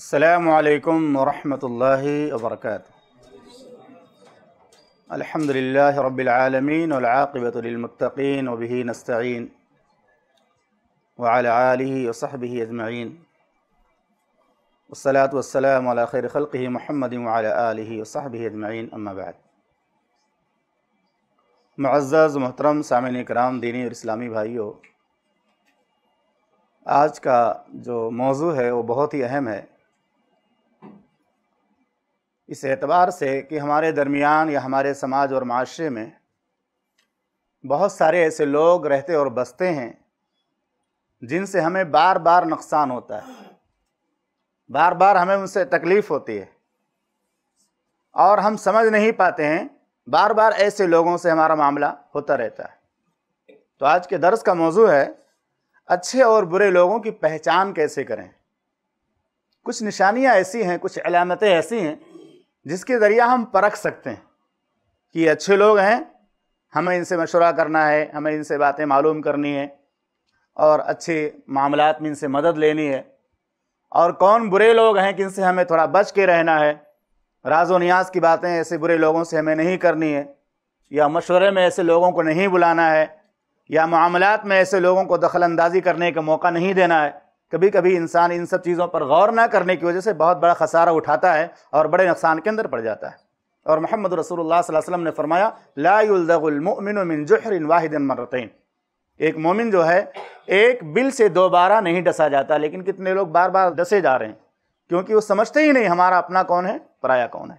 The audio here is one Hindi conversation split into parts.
അസ്സലാമലൈക്കും വറഹമത്തല്ലാഹി വാബർക്കാത്തു الحمد لله رب العالمين والعاقبة للمتقين وبه نستعين وعلى آله وصحبه أجمعين والصلاة والسلام على خير خلقه محمد وعلى آله وصحبه أجمعين أما بعد معزز محترم سامعين کرام دینی اور اسلامی بھائیوں آج کا جو موضوع ہے وہ بہت ہی اہم ہے इस एतबार से कि हमारे दरमियान या हमारे समाज और माशरे में बहुत सारे ऐसे लोग रहते और बसते हैं जिनसे हमें बार बार नुकसान होता है बार बार हमें उनसे तकलीफ़ होती है और हम समझ नहीं पाते हैं बार बार ऐसे लोगों से हमारा मामला होता रहता है तो आज के दर्स का मौजू है अच्छे और बुरे लोगों की पहचान कैसे करें कुछ निशानियाँ ऐसी हैं कुछ अलामतें ऐसी हैं जिसके ज़रिए हम परख सकते हैं कि अच्छे लोग हैं हमें इनसे मशवरा करना है हमें इनसे बातें मालूम करनी है और अच्छे मामला में इनसे मदद लेनी है और कौन बुरे लोग हैं कि इनसे हमें थोड़ा बच के रहना है राजो न्याज की बातें ऐसे बुरे लोगों से हमें नहीं करनी है या मशवरे में ऐसे लोगों को नहीं बुलाना है या मामलात में ऐसे लोगों को दखलंदाजी करने का मौका नहीं देना है कभी कभी इंसान इन सब चीज़ों पर गौर ना करने की वजह से बहुत बड़ा खसारा उठाता है और बड़े नुकसान के अंदर पड़ जाता है और मोहम्मद रसूलुल्लाह सल्लल्लाहु अलैहि वसल्लम ने फरमाया लाउलदमिन मिन जहरिन वाहिदिन मरतैन एक मोमिन जो है एक बिल से दोबारा नहीं डसा जाता लेकिन कितने लोग बार बार डसे जा रहे हैं क्योंकि वो समझते ही नहीं हमारा अपना कौन है पराया कौन है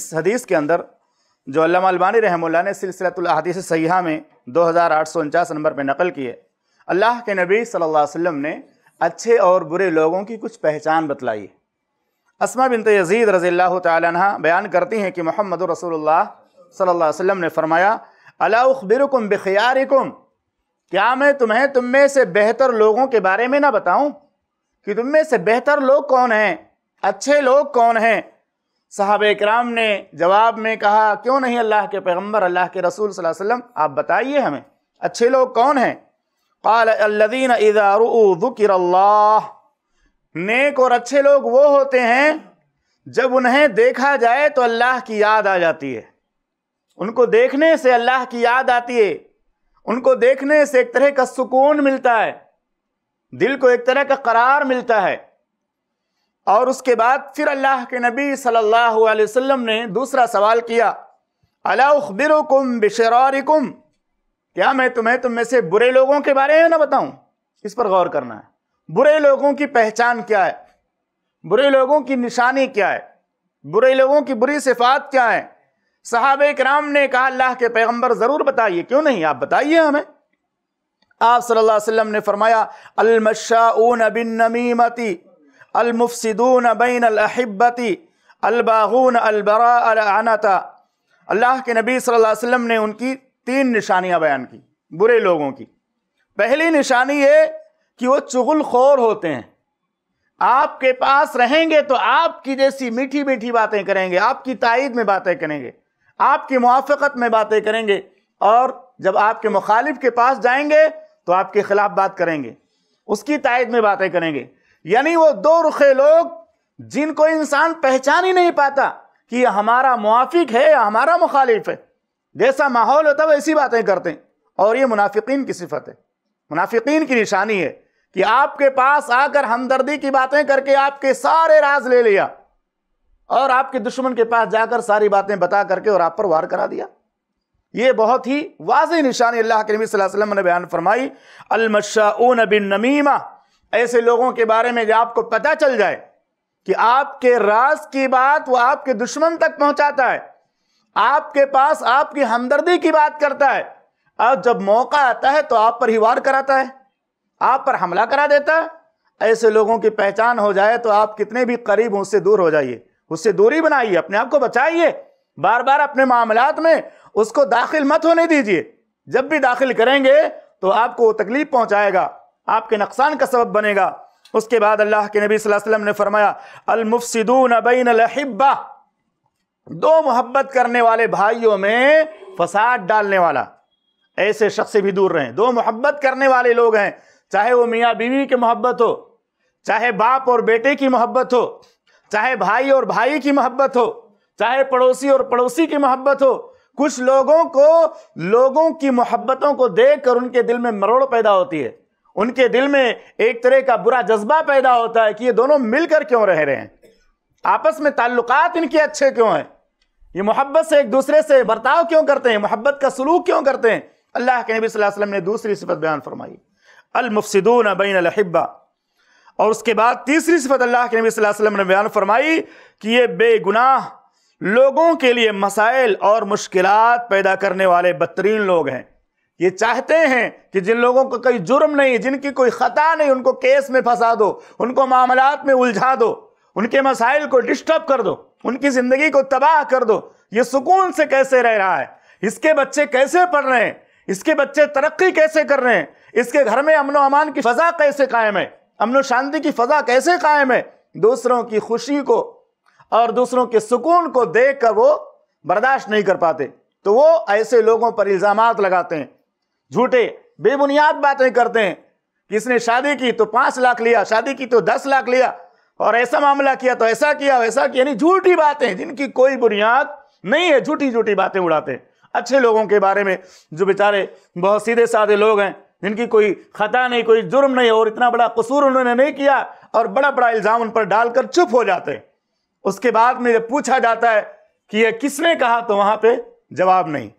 इस हदीस के अंदर जो अल्लाह अलबानी रहमुल्ला ने सिलसिलातुल्हदीस सयाह में दो हज़ार आठ सौ उनचास नंबर पर नकल किए अल्लाह के नबी सल्लल्लाहु अलैहि वसल्लम ने अच्छे और बुरे लोगों की कुछ पहचान बतलाइए असमा बिनत यजीद रज़ील् तह बयान करती हैं कि मोहम्मद रसोल सल्ला ने फरमाया अलाबिरकुम बख्यारिकुम क्या मैं तुम्हें तुम में से बेहतर लोगों के बारे में ना बताऊं कि तुम में से बेहतर लोग कौन हैं अच्छे लोग कौन हैं साहब कराम ने जवाब में कहा क्यों नहीं अल्लाह के पैगम्बर अल्लाह के रसूल वसम आप बताइए हमें अच्छे लोग कौन हैं ذكر الله नेक और अच्छे लोग वो होते हैं जब उन्हें देखा जाए तो अल्लाह की याद आ जाती है उनको देखने से अल्लाह की याद आती है उनको देखने से एक तरह का सुकून मिलता है दिल को एक तरह का करार मिलता है और उसके बाद फिर अल्लाह के नबी सल्लल्लाहु अलैहि वसल्लम ने दूसरा सवाल किया अलाबिरकुम बिशरारिकुम क्या मैं तुम्हें तुम में से बुरे लोगों के बारे में ना बताऊं इस पर गौर करना है बुरे लोगों की पहचान क्या है बुरे लोगों की निशानी क्या है बुरे लोगों की बुरी सिफात क्या है साहब कराम ने कहा अल्लाह के पैगम्बर ज़रूर बताइए क्यों नहीं आप बताइए हमें आप सल्लल्लाहु अलैहि वसल्लम ने फरमाया अलमशाऊन बिन नमीमती अलमुफसिदून बैन अलहिब्बती अलबागून अलबरा अनता अल्लाह के नबी सल्लल्लाहु अलैहि वसल्लम ने उनकी तीन निशानियां बयान की बुरे लोगों की पहली निशानी ये कि वो चुगलखोर होते हैं आपके पास रहेंगे तो आपकी जैसी मीठी मीठी बातें करेंगे आपकी तइद में बातें करेंगे आपकी मुआफ़त में बातें करेंगे और जब आपके मुखालिफ के पास जाएंगे तो आपके खिलाफ बात करेंगे उसकी तइद में बातें करेंगे यानी वो दो रुखे लोग जिनको इंसान पहचान ही नहीं पाता कि हमारा मुआफिक है या हमारा मुखालिफ है जैसा माहौल होता है वैसी बातें करते हैं और ये मुनाफिकीन की सिफत है मुनाफिकीन की निशानी है कि आपके पास आकर हमदर्दी की बातें करके आपके सारे राज ले लिया और आपके दुश्मन के पास जाकर सारी बातें बता करके और आप पर वार करा दिया ये बहुत ही वाजी निशानी अल्लाह के नबी वसल्लम ने बयान फरमाई अलमशाऊन बिन नमीमा ऐसे लोगों के बारे में जब आपको पता चल जाए कि आपके राज की बात वो आपके दुश्मन तक पहुंचाता है आपके पास आपकी हमदर्दी की बात करता है और जब मौका आता है तो आप पर ही वार कराता है आप पर हमला करा देता है ऐसे लोगों की पहचान हो जाए तो आप कितने भी करीब उससे दूर हो जाइए उससे दूरी बनाइए अपने आप को बचाइए बार बार अपने मामलात में उसको दाखिल मत होने दीजिए जब भी दाखिल करेंगे तो आपको वो तकलीफ पहुंचाएगा आपके नुकसान का सबब बनेगा उसके बाद अल्लाह के नबी वसल्लम ने फरमाया अलमुफसिदून बैन लहिब्बा दो मोहब्बत करने वाले भाइयों में फसाद डालने वाला ऐसे शख्स से भी दूर रहें दो मोहब्बत करने वाले लोग हैं चाहे वो मियाँ बीवी की मोहब्बत हो चाहे बाप और बेटे की मोहब्बत हो चाहे भाई और भाई की मोहब्बत हो चाहे पड़ोसी और पड़ोसी की मोहब्बत हो कुछ लोगों को लोगों की मोहब्बतों को देख कर उनके दिल में मरोड़ पैदा होती है उनके दिल में एक तरह का बुरा जज्बा पैदा होता है कि ये दोनों मिलकर क्यों रह रहे हैं आपस में ताल्लुकात इनके अच्छे क्यों हैं ये मोहब्बत से एक दूसरे से बर्ताव क्यों करते हैं मोहब्बत का सलूक क्यों करते हैं अल्लाह के नबी वसल्लम ने दूसरी सिफत बयान फरमाई अलमुफसिदून बैन अलहिब्बा और उसके बाद तीसरी सिफत अल्लाह के नबी वसल्लम ने बयान फरमाई कि ये बेगुनाह लोगों के लिए मसाइल और मुश्किल पैदा करने वाले बदतरीन लोग हैं ये चाहते हैं कि जिन लोगों को कोई जुर्म नहीं जिनकी कोई ख़ता नहीं उनको केस में फंसा दो उनको मामलात में उलझा दो उनके मसाइल को डिस्टर्ब कर दो उनकी जिंदगी को तबाह कर दो ये सुकून से कैसे रह रहा है इसके बच्चे कैसे पढ़ रहे हैं इसके बच्चे तरक्की कैसे कर रहे हैं इसके घर में अमन अमान की फ़ज़ा कैसे कायम है अमन शांति की फ़ज़ा कैसे कायम है दूसरों की खुशी को और दूसरों के सुकून को देख कर वो बर्दाश्त नहीं कर पाते तो वो ऐसे लोगों पर इल्ज़ाम लगाते हैं झूठे बेबुनियाद बातें करते हैं किसने शादी की तो पांच लाख लिया शादी की तो दस लाख लिया और ऐसा मामला किया तो ऐसा किया वैसा किया यानी झूठी बातें जिनकी कोई बुनियाद नहीं है झूठी झूठी बातें उड़ाते हैं अच्छे लोगों के बारे में जो बेचारे बहुत सीधे साधे लोग हैं जिनकी कोई खता नहीं कोई जुर्म नहीं और इतना बड़ा कसूर उन्होंने नहीं किया और बड़ा बड़ा इल्ज़ाम उन पर डालकर चुप हो जाते हैं उसके बाद में जब पूछा जाता है कि यह किसने कहा तो वहां पर जवाब नहीं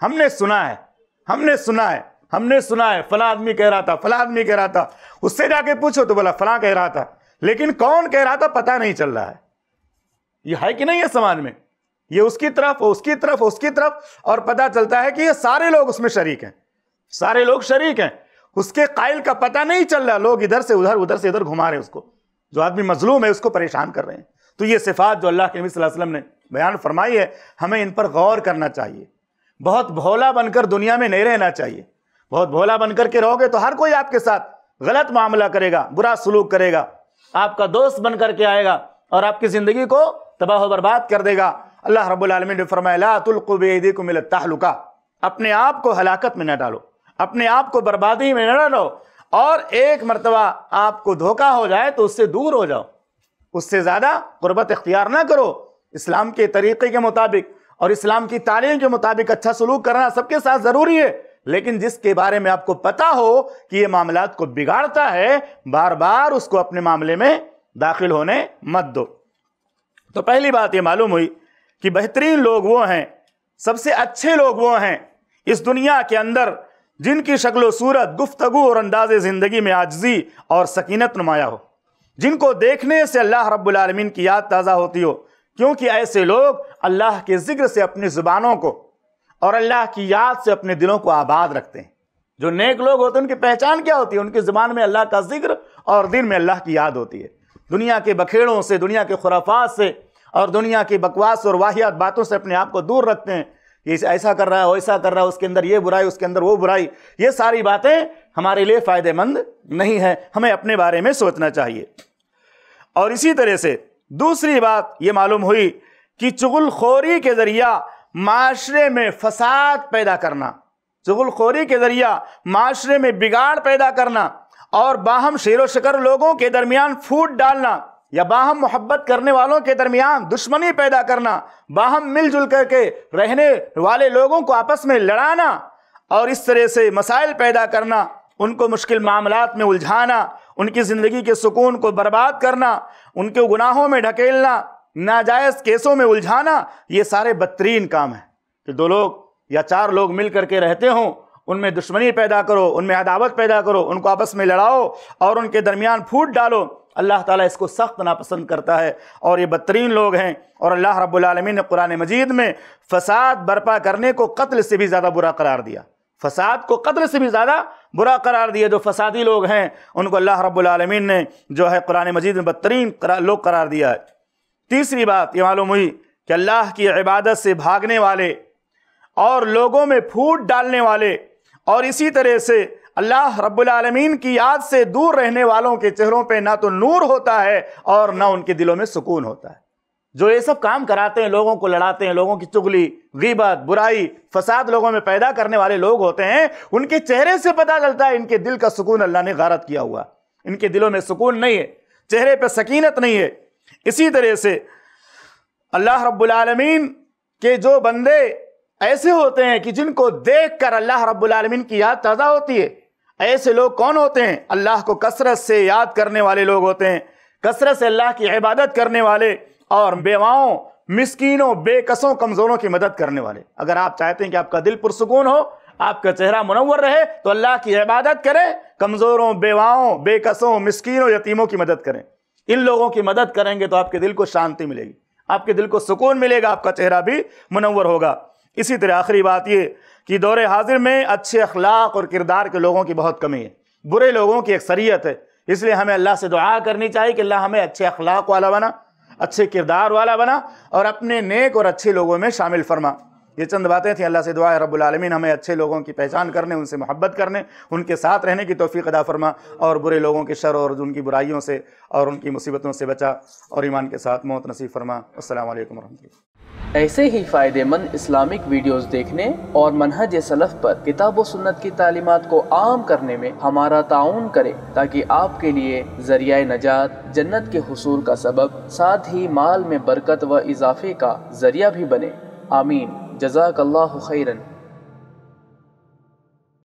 हमने सुना है हमने सुना है हमने सुना है फला आदमी कह रहा था फला आदमी कह रहा था उससे जाके पूछो तो बोला फला कह रहा था लेकिन कौन कह रहा था पता नहीं चल रहा है ये है कि नहीं है समाज में ये उसकी तरफ उसकी तरफ उसकी तरफ और पता चलता है कि ये सारे लोग उसमें शरीक हैं सारे लोग शरीक हैं उसके कायल का पता नहीं चल रहा लोग इधर से उधर उधर से इधर घुमा रहे उसको जो आदमी मजलूम है उसको परेशान कर रहे हैं तो ये सिफात जो अल्लाह के नबी वसल्लम ने बयान फरमाई है हमें इन पर गौर करना चाहिए बहुत भोला बनकर दुनिया में नहीं रहना चाहिए बहुत भोला बनकर के रहोगे तो हर कोई आपके साथ गलत मामला करेगा बुरा सलूक करेगा आपका दोस्त बन करके आएगा और आपकी ज़िंदगी को तबाह बर्बाद कर देगा अल्लाह रबालमीन ने फरमायादी को मिलता अपने आप को हलाकत में न डालो अपने आप को बर्बादी में न डालो और एक मरतबा आपको धोखा हो जाए तो उससे दूर हो जाओ उससे ज़्यादा गुरबत इख्तियार ना करो इस्लाम के तरीक़े के मुताबिक और इस्लाम की तालीम के मुताबिक अच्छा सलूक करना सबके साथ ज़रूरी है लेकिन जिसके बारे में आपको पता हो कि ये मामला को बिगाड़ता है बार बार उसको अपने मामले में दाखिल होने मत दो तो पहली बात ये मालूम हुई कि बेहतरीन लोग वो हैं सबसे अच्छे लोग वो हैं इस दुनिया के अंदर जिनकी शक्ल सूरत गुफ्तगु और अंदाज ज़िंदगी में आजजी और सकीनत नुमाया हो जिनको देखने से अल्लाह रब्बुल रबालमीन की याद ताज़ा होती हो क्योंकि ऐसे लोग अल्लाह के ज़िक्र से अपनी ज़ुबानों को और अल्लाह की याद से अपने दिलों को आबाद रखते हैं जो नेक लोग होते हैं उनकी पहचान क्या होती है उनकी ज़ुबान में अल्लाह का जिक्र और दिल में अल्लाह की याद होती है दुनिया के बखेड़ों से दुनिया के खुराफात से और दुनिया की बकवास और वाहियात बातों से अपने आप को दूर रखते हैं ये ऐसा कर रहा है वैसा कर रहा है उसके अंदर ये बुराई उसके अंदर वो बुराई ये सारी बातें हमारे लिए फ़ायदेमंद नहीं है हमें अपने बारे में सोचना चाहिए और इसी तरह से दूसरी बात ये मालूम हुई कि खोरी के ज़रिया माशरे में फसाद पैदा करना जुगलखोरी के ज़रिया माशरे में बिगाड़ पैदा करना और बाहम शेर व शकर लोगों के दरमियान फूट डालना या बाहम मोहब्बत करने वालों के दरमियान दुश्मनी पैदा करना बाहम मिलजुल करके रहने वाले लोगों को आपस में लड़ाना और इस तरह से मसाइल पैदा करना उनको मुश्किल मामलात में उलझाना उनकी ज़िंदगी के सुकून को बर्बाद करना उनके गुनाहों में ढकेलना नाजायज केसों में उलझाना ये सारे बदतरीन काम है कि तो दो लोग या चार लोग मिल करके रहते हों उनमें दुश्मनी पैदा करो उनमें अदावत पैदा करो उनको आपस में लड़ाओ और उनके दरमियान फूट डालो अल्लाह ताला इसको सख्त नापसंद करता है और ये बदतरीन लोग हैं और अल्लाह रब्लमी ने कुरान मजीद में फसाद बर्पा करने को कत्ल से भी ज़्यादा बुरा करार दिया फसाद को कत्ल से भी ज़्यादा बुरा करार दिया जो फसादी लोग हैं उनको अल्लाह रब्लमीन ने जो है कुरान मजीद में बदतरीन लोग करार दिया है तीसरी बात ये मालूम हुई कि अल्लाह की इबादत से भागने वाले और लोगों में फूट डालने वाले और इसी तरह से अल्लाह रब्बुल की याद से दूर रहने वालों के चेहरों पे ना तो नूर होता है और ना उनके दिलों में सुकून होता है जो ये सब काम कराते हैं लोगों को लड़ाते हैं लोगों की चुगली गीबत बुराई फसाद लोगों में पैदा करने वाले लोग होते हैं उनके चेहरे से पता चलता है इनके दिल का सुकून अल्लाह ने गारत किया हुआ इनके दिलों में सुकून नहीं है चेहरे पर सकीनत नहीं है इसी तरह से अल्लाह रब्बुल के जो बंदे ऐसे होते हैं कि जिनको देख कर अल्लाह रब्बुल की याद ताज़ा होती है ऐसे लोग कौन होते हैं अल्लाह को कसरत से याद करने वाले लोग होते हैं कसरत से अल्लाह की इबादत करने वाले और बेवाओं मिसकीनों बेकसों कमज़ोरों की मदद करने वाले अगर आप चाहते हैं कि आपका दिल पुरसकून हो आपका चेहरा मुनवर रहे तो अल्लाह की इबादत करें कमज़ोरों बेवाओं बेकसों मिसकीनों यतीमों की मदद करें इन लोगों की मदद करेंगे तो आपके दिल को शांति मिलेगी आपके दिल को सुकून मिलेगा आपका चेहरा भी मुनवर होगा इसी तरह आखिरी बात ये कि दौरे हाजिर में अच्छे अखलाक और किरदार के लोगों की बहुत कमी है बुरे लोगों की अक्सरियत है इसलिए हमें अल्लाह से दुआ करनी चाहिए कि अल्लाह हमें अच्छे अखलाक वाला बना अच्छे किरदार वाला बना और अपने नेक और अच्छे लोगों में शामिल फरमा ये चंद बातें थी अल्लाह से दुआ है हमें अच्छे लोगों की पहचान करने उनसे मोहब्बत करने उनके साथ रहने की तोफ़ी अदा फरमा और बुरे लोगों के शर और उनकी बुराइयों से और उनकी मुसीबतों से बचा और ईमान के साथ मौत नसीब फरमा असल वरहमल ऐसे ही फ़ायदेमंद इस्लामिक वीडियोस देखने और मनहज सलफ़ पर किताब व सुन्नत की तालीमत को आम करने में हमारा ताउन करें ताकि आपके लिए ज़रिया नजात जन्नत के हसूल का सबब साथ ही माल में बरकत व इजाफे का ज़रिया भी बने आमीन جزاك الله خيرا